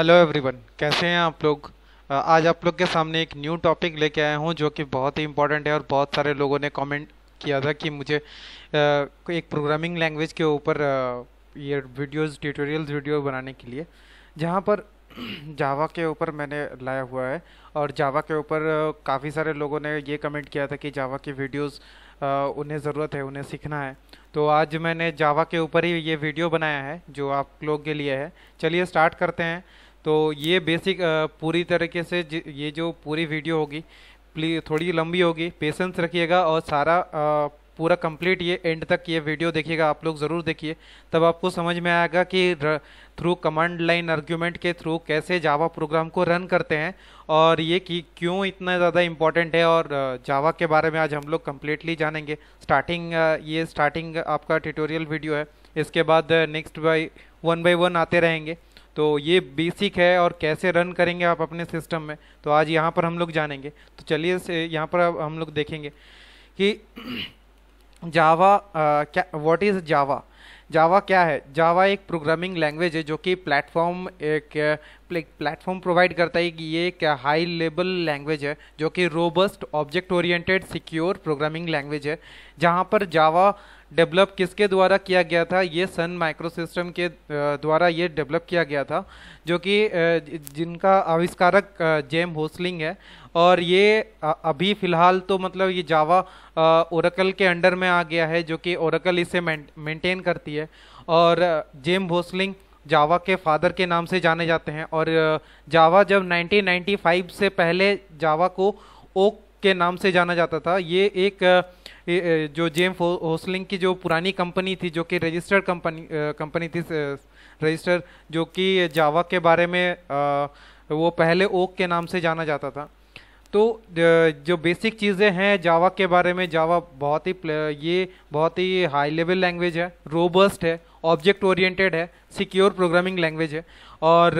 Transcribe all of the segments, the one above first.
hello everyone कैसे हैं आप लोग आज आप लोग के सामने एक न्यू टॉपिक लेके आया हूँ जो कि बहुत ही इंपॉर्टेंट है और बहुत सारे लोगों ने कमेंट किया था कि मुझे एक प्रोग्रामिंग लैंग्वेज के ऊपर ये वीडियोस ट्यूटोरियल्स वीडियो बनाने के लिए जहाँ पर जावा के ऊपर मैंने लाया हुआ है और जावा के ऊपर काफ़ी सारे लोगों ने ये कमेंट किया था कि जावा की वीडियोज़ उन्हें ज़रूरत है उन्हें सीखना है तो आज मैंने जावा के ऊपर ही ये वीडियो बनाया है जो आप लोग के लिए है चलिए स्टार्ट करते हैं तो ये बेसिक पूरी तरीके से ये जो पूरी वीडियो होगी प्लीज थोड़ी लंबी होगी पेशेंस रखिएगा और सारा पूरा कंप्लीट ये एंड तक ये वीडियो देखिएगा आप लोग ज़रूर देखिए तब आपको समझ में आएगा कि थ्रू कमांड लाइन आर्ग्यूमेंट के थ्रू कैसे जावा प्रोग्राम को रन करते हैं और ये कि क्यों इतना ज़्यादा इम्पॉर्टेंट है और जावा के बारे में आज हम लोग कम्प्लीटली जानेंगे स्टार्टिंग ये स्टार्टिंग आपका ट्यूटोरियल वीडियो है इसके बाद next by one by one आते रहेंगे तो ये बेसिक है और कैसे रन करेंगे आप अपने सिस्टम में तो आज यहाँ पर हम लोग जानेंगे तो चलिए यहाँ पर हम लोग देखेंगे कि जावा क्या व्हाट इज़ जावा जावा क्या है जावा एक प्रोग्रामिंग लैंग्वेज है जो कि प्लेटफॉर्म एक प्लेटफॉर्म प्रोवाइड करता है कि ये क्या हाई लेवल लैंग्वेज है जो कि robust object oriented secure programming language है जहाँ पर जावा डेवलप किसके द्वारा किया गया था ये सन माइक्रो सिस्टम के द्वारा ये डेवलप किया गया था जो कि जिनका आविष्कारक जेम होस्लिंग है और ये अभी फ़िलहाल तो मतलब ये जावा ओरकल के अंडर में आ गया है जो कि ओरकल इसे मेंटेन करती है और जेम होस्लिंग जावा के फादर के नाम से जाने जाते हैं और जावा जब 1995 से पहले जावा को ओक के नाम से जाना जाता था ये एक जो जेम होसलिंग की जो पुरानी कंपनी थी जो कि रजिस्टर्ड कंपनी कंपनी थी रजिस्टर जो कि जावा के बारे में वो पहले ओक के नाम से जाना जाता था तो जो बेसिक चीज़ें हैं जावा के बारे में जावा बहुत ही ये बहुत ही हाई लेवल लैंग्वेज है रोबस्ट है ऑब्जेक्ट ओरिएंटेड है सिक्योर प्रोग्रामिंग लैंग्वेज है और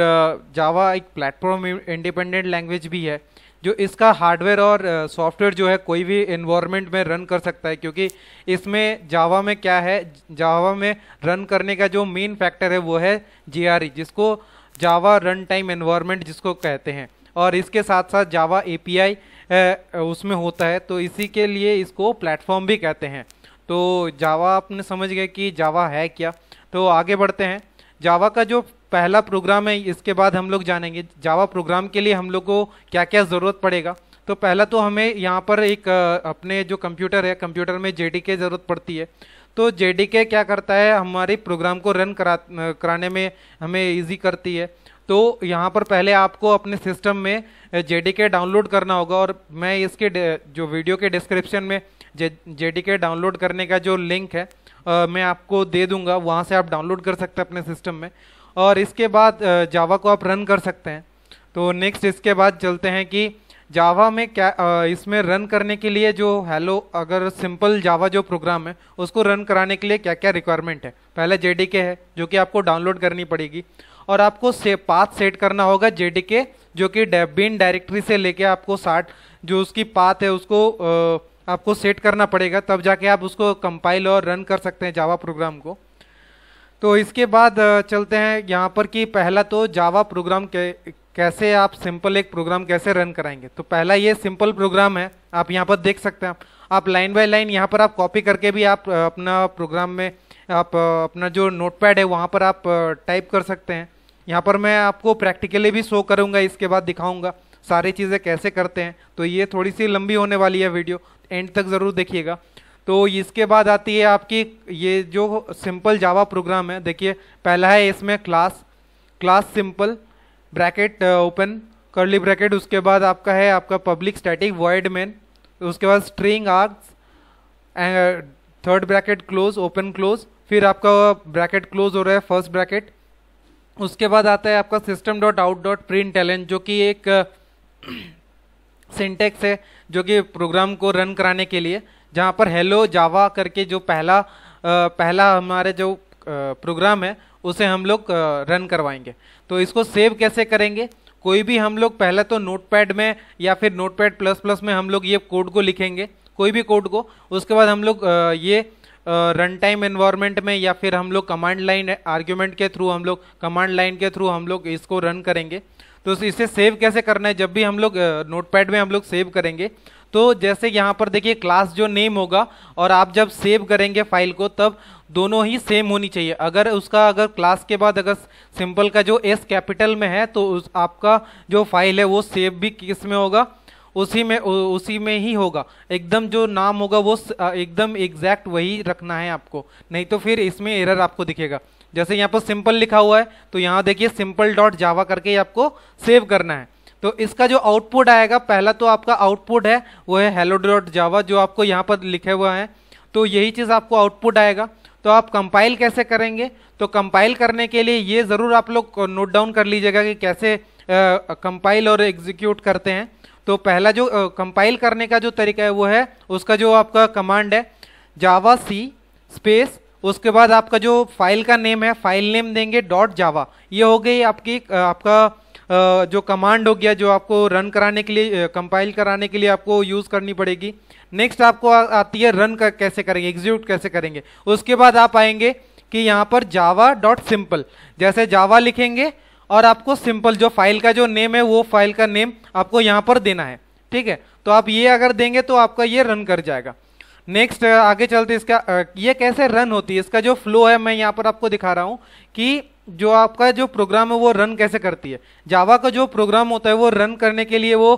जावा uh, एक प्लेटफॉर्म इंडिपेंडेंट लैंग्वेज भी है जो इसका हार्डवेयर और सॉफ्टवेयर uh, जो है कोई भी इन्वायरमेंट में रन कर सकता है क्योंकि इसमें जावा में क्या है जावा में रन करने का जो मेन फैक्टर है वो है जे e, जिसको जावा रन टाइम इन्वायरमेंट जिसको कहते हैं और इसके साथ साथ जावा ए uh, उसमें होता है तो इसी के लिए इसको प्लेटफॉर्म भी कहते हैं तो जावा आपने समझ गए कि जावा है क्या तो आगे बढ़ते हैं जावा का जो पहला प्रोग्राम है इसके बाद हम लोग जानेंगे जावा प्रोग्राम के लिए हम लोग को क्या क्या ज़रूरत पड़ेगा तो पहला तो हमें यहाँ पर एक अपने जो कंप्यूटर है कंप्यूटर में जे डी ज़रूरत पड़ती है तो जे क्या करता है हमारे प्रोग्राम को रन करा कराने में हमें ईजी करती है तो यहाँ पर पहले आपको अपने सिस्टम में जे डाउनलोड करना होगा और मैं इसके जो वीडियो के डिस्क्रिप्शन में जे डाउनलोड करने का जो लिंक है मैं आपको दे दूंगा वहाँ से आप डाउनलोड कर सकते हैं अपने सिस्टम में और इसके बाद जावा को आप रन कर सकते हैं तो नेक्स्ट इसके बाद चलते हैं कि जावा में क्या इसमें रन करने के लिए जो हेलो अगर सिंपल जावा जो प्रोग्राम है उसको रन कराने के लिए क्या क्या रिक्वायरमेंट है पहले जे है जो कि आपको डाउनलोड करनी पड़ेगी और आपको से पाथ सेट करना होगा जे जो कि डेबिन डायरेक्टरी से लेके आपको साठ जो उसकी पाथ है उसको आपको सेट करना पड़ेगा तब जाके आप उसको कंपाइल और रन कर सकते हैं जावा प्रोग्राम को तो इसके बाद चलते हैं यहाँ पर कि पहला तो जावा प्रोग्राम कैसे आप सिंपल एक प्रोग्राम कैसे रन कराएंगे तो पहला ये सिंपल प्रोग्राम है आप यहाँ पर देख सकते हैं आप लाइन बाय लाइन यहाँ पर आप कॉपी करके भी आप अपना प्रोग्राम में आप अपना जो नोटपैड है वहाँ पर आप टाइप कर सकते हैं यहाँ पर मैं आपको प्रैक्टिकली भी शो करूँगा इसके बाद दिखाऊँगा सारी चीज़ें कैसे करते हैं तो ये थोड़ी सी लंबी होने वाली है वीडियो एंड तक ज़रूर देखिएगा तो इसके बाद आती है आपकी ये जो सिंपल जावा प्रोग्राम है देखिए पहला है इसमें class class simple bracket open curly bracket उसके बाद आपका है आपका पब्लिक स्टैटिक वॉइड मैन उसके बाद string args and third bracket close open close फिर आपका ब्रैकेट क्लोज हो रहा है फर्स्ट ब्रैकेट उसके बाद आता है आपका system dot out dot print टैलेंट जो कि एक सिंटेक्स है जो कि प्रोग्राम को रन कराने के लिए जहाँ पर हेलो जावा करके जो पहला आ, पहला हमारे जो प्रोग्राम है उसे हम लोग रन करवाएंगे तो इसको सेव कैसे करेंगे कोई भी हम लोग पहले तो नोटपैड में या फिर नोटपैड प्लस प्लस में हम लोग ये कोड को लिखेंगे कोई भी कोड को उसके बाद हम लोग ये रन टाइम एनवायरमेंट में या फिर हम लोग कमांड लाइन आर्ग्यूमेंट के थ्रू हम लोग कमांड लाइन के थ्रू हम लोग इसको रन करेंगे तो इसे सेव कैसे करना है जब भी हम लोग नोटपैड में हम लोग सेव करेंगे तो जैसे यहाँ पर देखिए क्लास जो नेम होगा और आप जब सेव करेंगे फाइल को तब दोनों ही सेम होनी चाहिए अगर उसका अगर क्लास के बाद अगर सिंपल का जो एस कैपिटल में है तो उस आपका जो फाइल है वो सेव भी किस में होगा उसी में उसी में ही होगा एकदम जो नाम होगा वो एकदम एग्जैक्ट वही रखना है आपको नहीं तो फिर इसमें एरर आपको दिखेगा जैसे यहाँ पर सिंपल लिखा हुआ है तो यहाँ देखिए सिंपल डॉट जावा करके आपको सेव करना है तो इसका जो आउटपुट आएगा पहला तो आपका आउटपुट है वो है हेलो डॉट जावा जो आपको यहाँ पर लिखे हुआ है तो यही चीज़ आपको आउटपुट आएगा तो आप कंपाइल कैसे करेंगे तो कंपाइल करने के लिए ये ज़रूर आप लोग नोट डाउन कर लीजिएगा कि कैसे कंपाइल और एग्जीक्यूट करते हैं तो पहला जो कंपाइल करने का जो तरीका है वो है उसका जो आपका कमांड है जावा सी स्पेस उसके बाद आपका जो फाइल का नेम है फाइल नेम देंगे डॉट जावा ये हो गई आपकी आपका जो कमांड हो गया जो आपको रन कराने के लिए कंपाइल कराने के लिए आपको यूज़ करनी पड़ेगी नेक्स्ट आपको आती है रन कर, कैसे करेंगे एग्जीक्यूट कैसे करेंगे उसके बाद आप आएंगे कि यहाँ पर जावा डॉट सिंपल जैसे जावा लिखेंगे और आपको सिंपल जो फाइल का जो नेम है वो फाइल का नेम आपको यहाँ पर देना है ठीक है तो आप ये अगर देंगे तो आपका ये रन कर जाएगा नेक्स्ट uh, आगे चलते इसका uh, ये कैसे रन होती है इसका जो फ्लो है मैं यहाँ पर आपको दिखा रहा हूँ कि जो आपका जो प्रोग्राम है वो रन कैसे करती है जावा का जो प्रोग्राम होता है वो रन करने के लिए वो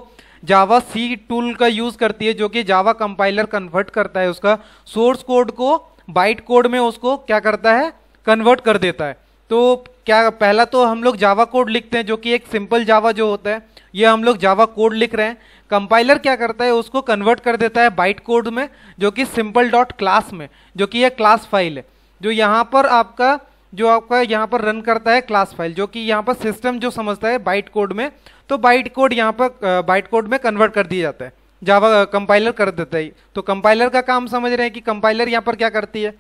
जावा सी टूल का यूज़ करती है जो कि जावा कंपाइलर कन्वर्ट करता है उसका सोर्स कोड को बाइट कोड में उसको क्या करता है कन्वर्ट कर देता है तो क्या पहला तो हम लोग जावा कोड लिखते हैं जो कि एक सिंपल जावा जो होता है ये हम लोग जावा कोड लिख रहे हैं कंपाइलर क्या करता है उसको कन्वर्ट कर देता है बाइट कोड में जो कि सिंपल डॉट क्लास में जो कि यह क्लास फाइल है जो यहाँ पर आपका जो आपका यहाँ पर रन करता है क्लास फाइल जो कि यहाँ पर सिस्टम जो समझता है बाइट कोड में तो बाइट कोड यहाँ पर बाइट कोड में कन्वर्ट कर दिया जाता है जावा कंपाइलर कर देता है तो कंपाइलर का काम समझ रहे हैं कि कंपाइलर यहाँ पर क्या करती है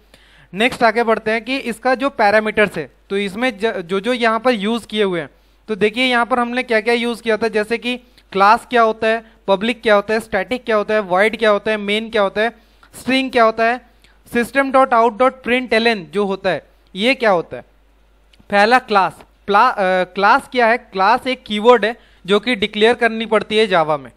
नेक्स्ट आगे बढ़ते हैं कि इसका जो पैरामीटर्स है तो इसमें जो जो यहाँ पर यूज़ किए हुए हैं तो देखिए यहाँ पर हमने क्या क्या यूज़ किया था जैसे कि क्लास क्या होता है पब्लिक क्या होता है स्टैटिक क्या होता है वाइड क्या होता है मेन क्या होता है स्ट्रिंग क्या होता है system dot out dot print L जो होता है ये क्या होता है पहला क्लास प्ला, क्लास क्या है क्लास एक कीवर्ड है जो कि डिक्लेयर करनी पड़ती है जावा में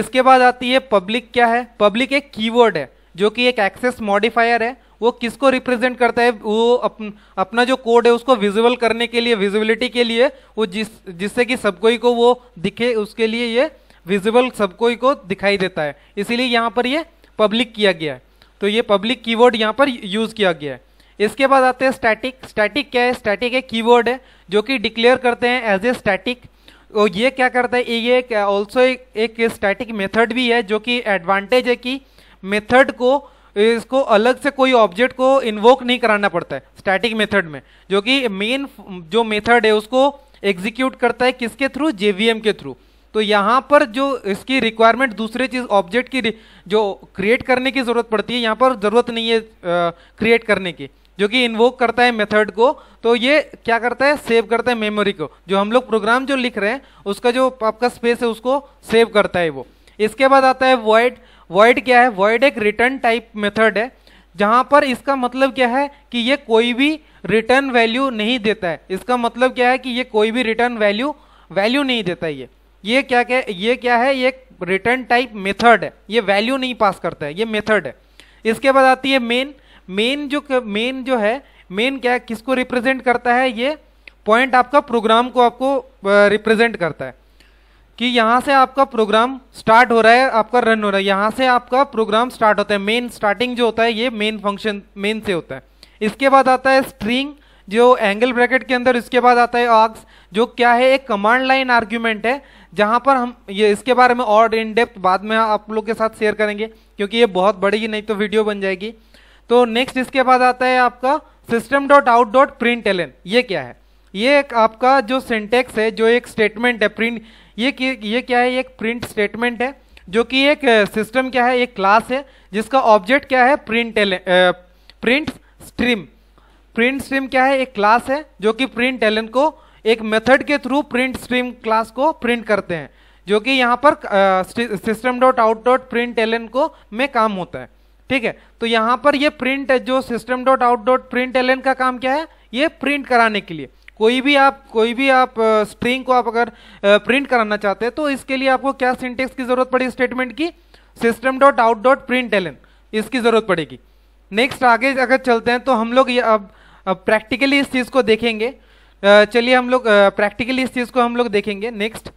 इसके बाद आती है पब्लिक क्या है पब्लिक एक कीवर्ड है जो कि एक एक्सेस मॉडिफायर है वो किसको रिप्रेजेंट करता है वो अपन, अपना जो कोड है उसको विजुअल करने के लिए विजिबिलिटी के लिए वो जिस जिससे कि सबको को वो दिखे उसके लिए ये विजिबल सबको को दिखाई देता है इसीलिए यहाँ पर ये पब्लिक किया गया है तो ये पब्लिक कीवर्ड यहाँ पर यूज़ किया गया है इसके बाद आते हैं स्टैटिक स्टैटिक क्या है स्टैटिक एक की है जो कि डिक्लेयर करते हैं एज ए स्टैटिक और ये क्या करता है ये ऑल्सो एक स्टैटिक मेथड भी है जो कि एडवांटेज है कि मेथड को इसको अलग से कोई ऑब्जेक्ट को इन्वोक नहीं कराना पड़ता है स्टैटिक मेथड में जो कि मेन जो मेथड है उसको एग्जीक्यूट करता है किसके थ्रू जेवीएम के थ्रू तो यहाँ पर जो इसकी रिक्वायरमेंट दूसरे चीज़ ऑब्जेक्ट की जो क्रिएट करने की ज़रूरत पड़ती है यहाँ पर ज़रूरत नहीं है क्रिएट करने की जो कि इन्वोक करता है मेथड को तो ये क्या करता है सेव करता है मेमोरी को जो हम लोग प्रोग्राम जो लिख रहे हैं उसका जो आपका स्पेस है उसको सेव करता है वो इसके बाद आता है वॉइड वर्ड क्या है वर्ड एक रिटर्न टाइप मेथड है जहां पर इसका मतलब क्या है कि ये कोई भी रिटर्न वैल्यू नहीं देता है इसका मतलब क्या है कि ये कोई भी रिटर्न वैल्यू वैल्यू नहीं देता ये ये क्या क्या ये क्या है ये रिटर्न टाइप मेथड है ये वैल्यू नहीं पास करता है ये मेथड है इसके बाद आती है मेन मेन जो मेन जो है मेन क्या किसको रिप्रेजेंट करता है ये पॉइंट आपका प्रोग्राम को आपको रिप्रेजेंट करता है कि यहाँ से आपका प्रोग्राम स्टार्ट हो रहा है आपका रन हो रहा है यहाँ से आपका प्रोग्राम स्टार्ट होता है मेन स्टार्टिंग जो होता है ये मेन फंक्शन मेन से होता है इसके बाद आता है स्ट्रिंग जो एंगल ब्रैकेट के अंदर इसके बाद आता है ऑक्स जो क्या है एक कमांड लाइन आर्ग्यूमेंट है जहाँ पर हम ये इसके बारे में और इन डेप्थ बाद में आप लोग के साथ शेयर करेंगे क्योंकि ये बहुत बड़ी नहीं तो वीडियो बन जाएगी तो नेक्स्ट इसके बाद आता है आपका system dot out dot print println ये क्या है ये एक आपका जो सिंटेक्स है जो एक स्टेटमेंट है प्रिंट ये ये क्या है एक प्रिंट स्टेटमेंट है जो कि एक सिस्टम क्या है एक क्लास है जिसका ऑब्जेक्ट क्या है print print stream print stream क्या है एक क्लास है जो कि प्रिंट एलन को एक मेथड के थ्रू प्रिंट स्ट्रीम क्लास को प्रिंट करते हैं जो कि यहाँ पर system dot out dot println को में काम होता है ठीक है तो यहाँ पर ये प्रिंट जो system dot out dot println का काम क्या है ये प्रिंट कराने के लिए कोई भी आप कोई भी आप स्ट्रिंग को आप अगर प्रिंट कराना चाहते हैं तो इसके लिए आपको क्या सिंटेक्स की जरूरत पड़ेगी स्टेटमेंट की system dot out dot print println इसकी जरूरत पड़ेगी नेक्स्ट आगे अगर चलते हैं तो हम लोग ये अब प्रैक्टिकली इस चीज़ को देखेंगे चलिए हम लोग प्रैक्टिकली इस चीज़ को हम लोग देखेंगे नेक्स्ट